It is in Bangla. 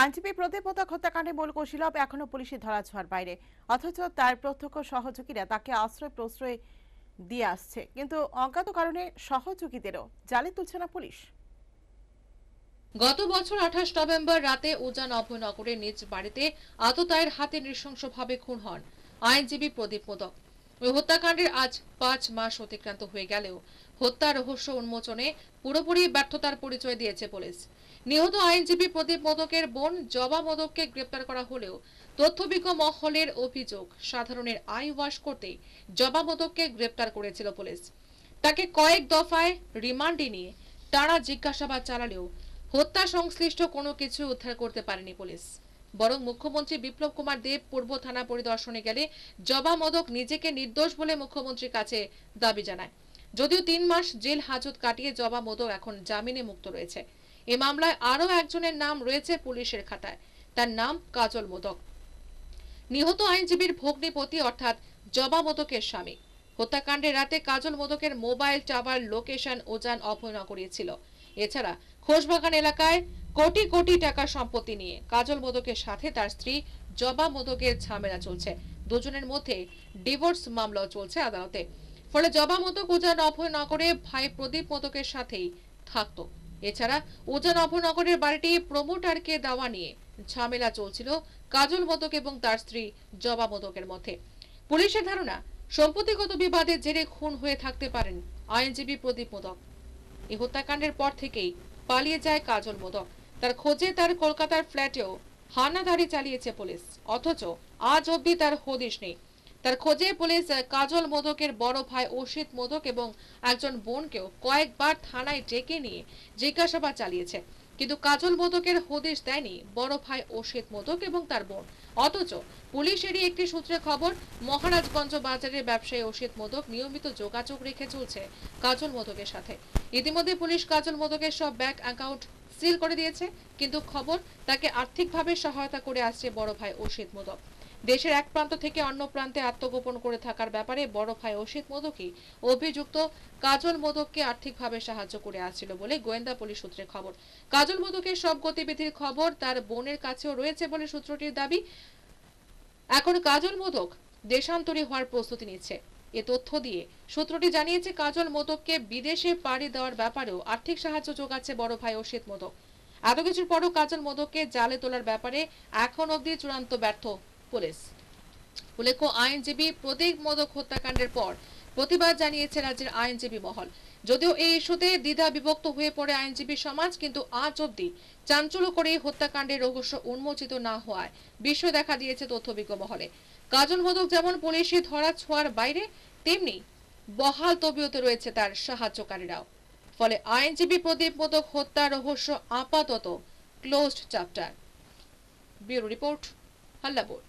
আইনজীবী প্রদীপ পতক হত্যাকাণ্ডে মূল কৌশিলব এখনও পুলিশের ধরাছোঁয়ার বাইরে অথচ তার প্রত্যক্ষ সহযোগীরা তাকে আশ্রয় প্রশ্রয় দিয়ে আসছে কিন্তু অজ্ঞাত কারণে সহযোগীদেরও জালে তুলছে না পুলিশ গত বছর আঠাশ নভেম্বর রাতে উজান অভয়নগরের নিজ বাড়িতে আততায়ের হাতে নৃশংসভাবে খুন হন আইনজীবী প্রদীপ মোদক ওই হত্যাকাণ্ডের আজ পাঁচ মাস অতিক্রান্ত হয়ে গেলেও হত্যা রহস্য উন্মোচনে পুরোপুরি ব্যর্থতার পরিচয় দিয়েছে পুলিশ নিহত আইনজীবী প্রদীপ মোদকের বোন জবা মোদককে গ্রেপ্তার করা হলেও তথ্যবিজ্ঞ মহলের অভিযোগ সাধারণের আয় ওয়াশ করতে জবা মোদককে গ্রেপ্তার করেছিল পুলিশ তাকে কয়েক দফায় রিমান্ডে নিয়ে তারা জিজ্ঞাসাবাদ চালালেও হত্যা সংশ্লিষ্ট কোনো কিছু উদ্ধার করতে পারেনি পুলিশ বরং মুখ্যমন্ত্রী বিপ্লব কুমার দেব পূর্ব থানা পরিদর্শনে গেলে জবা মদক নিজেকে নির্দোষ বলে মুখ্যমন্ত্রীর কাছে দাবি জানায় যদিও তিন মাস জেল হাজত কাটিয়ে জবা মদক এখন জামিনে মুক্ত রয়েছে এ মামলায় আরও একজনের নাম রয়েছে পুলিশের খাতায় তার নাম কাজল মোদক নিহত আইনজীবীর ভগ্নিপতি অর্থাৎ জবা মোদকের স্বামী হত্যাকাণ্ডের রাতে কাজল মোদকের মোবাইল টাওয়ার লোকেশন ওজান অপহরণ করিয়েছিল এছাড়া খোশবাগান এলাকায় কোটি কোটি টাকা সম্পত্তি নিয়ে কাজল মোদকের সাথে তার স্ত্রী জবা মোদকের ঝামেলা চলছে দুজনের মধ্যে ডিভোর্স মামলাও চলছে আদালতে ফলে জবা মোদক উজান অভয় নগরে ভাই প্রদীপ মোদকের সাথেই থাকত এছাড়া উজান অভয় নগরের বাড়িটি প্রমোটারকে দেওয়া নিয়ে ঝামেলা চলছিল কাজল মোদক এবং তার স্ত্রী জবা মোদকের মধ্যে পুলিশের ধারণা সম্পত্তিগত বিবাদের জেরে খুন হয়ে থাকতে পারেন আইনজীবী প্রদীপ মোদক এই হত্যাকাণ্ডের পর থেকেই পালিয়ে যায় কাজল মোদক তার খোঁজে তার কলকাতার ফ্ল্যাটেও হানাধারি চালিয়েছে পুলিশ অথচ আজ অব্দি তার হদিশ নেই তার খোঁজে পুলিশ কাজল মোদকের বড় ভাই অসিত মোদক এবং একজন বোনকেও কয়েকবার থানায় ডেকে নিয়ে জিজ্ঞাসাবাদ চালিয়েছে কিন্তু কাজল মোদকের হদিশ দেয়নি বড় ভাই অসিত মোদক এবং তার বোন অথচ পুলিশেরই একটি সূত্রে খবর মহারাজগঞ্জ বাজারের ব্যবসায়ী অসিত মোদক নিয়মিত যোগাযোগ রেখে চলছে কাজল মোদকের সাথে ইতিমধ্যে পুলিশ কাজল মোদকের সব ব্যাংক অ্যাকাউন্ট সিল করে দিয়েছে কিন্তু খবর তাকে আর্থিকভাবে সহায়তা করে আসছে বড় ভাই অসিত মোদক দেশের এক প্রান্ত থেকে অন্য প্রান্তে আত্মগোপন করে থাকার ব্যাপারে বড় ভাই অসিত মোদকই অভিযুক্ত কাজল মোদককে আর্থিকভাবে সাহায্য করে আসছিল বলে গোয়েন্দা পুলিশ সূত্রে খবর কাজল মোদকের সব গতিবিধির খবর তার বোনের কাছেও রয়েছে বলে সূত্রটির দাবি এখন কাজল মোদক দেশান্তরী হওয়ার প্রস্তুতি নিচ্ছে এ তথ্য দিয়ে সূত্রটি জানিয়েছে কাজল মোদককে বিদেশে পাড়ি দেওয়ার ব্যাপারেও আর্থিক সাহায্য যোগাচ্ছে বড় ভাই অসিত মোদক এত কিছুর পরও কাজল মোদককে জালে তোলার ব্যাপারে এখন অবধি চূড়ান্ত ব্যর্থ পুলিশ উল্লেখ্য আইনজীবী প্রতীক মোদক হত্যাকাণ্ডের পর প্রতিবাদ জানিয়েছে রাজ্যের আইনজীবী মহল যদিও এই ইস্যুতে দ্বিধা বিভক্ত হয়ে পড়ে আইনজীবী সমাজ কিন্তু আজ অব্দি চাঞ্চল্য করে হত্যাকাণ্ডের রহস্য উন্মোচিত না হওয়ায় বিশ্ব দেখা দিয়েছে তথ্যবিজ্ঞ মহলে কাজন মোদক যেমন পুলিশে ধরা ছোঁয়ার বাইরে তেমনি বহাল তবিয়তে রয়েছে তার সাহায্যকারীরাও ফলে আইনজীবী প্রদীপ মোদক হত্যা রহস্য আপাতত ক্লোজড চ্যাপ্টার ব্যুরো রিপোর্ট হাল্লাপুর